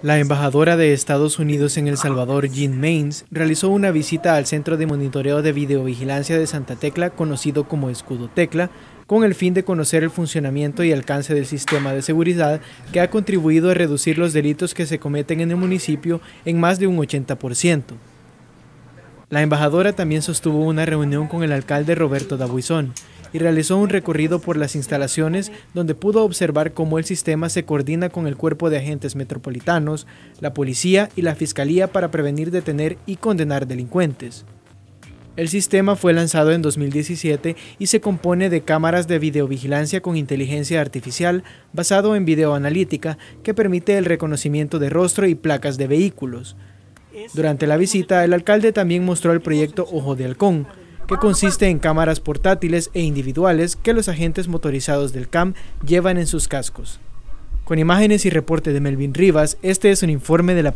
La embajadora de Estados Unidos en El Salvador, Jean Mains, realizó una visita al Centro de Monitoreo de Videovigilancia de Santa Tecla, conocido como Escudo Tecla, con el fin de conocer el funcionamiento y alcance del sistema de seguridad que ha contribuido a reducir los delitos que se cometen en el municipio en más de un 80%. La embajadora también sostuvo una reunión con el alcalde Roberto Dabuizón, y realizó un recorrido por las instalaciones donde pudo observar cómo el sistema se coordina con el cuerpo de agentes metropolitanos, la policía y la fiscalía para prevenir, detener y condenar delincuentes. El sistema fue lanzado en 2017 y se compone de cámaras de videovigilancia con inteligencia artificial basado en videoanalítica que permite el reconocimiento de rostro y placas de vehículos. Durante la visita, el alcalde también mostró el proyecto Ojo de Halcón, que consiste en cámaras portátiles e individuales que los agentes motorizados del CAM llevan en sus cascos. Con imágenes y reporte de Melvin Rivas, este es un informe de la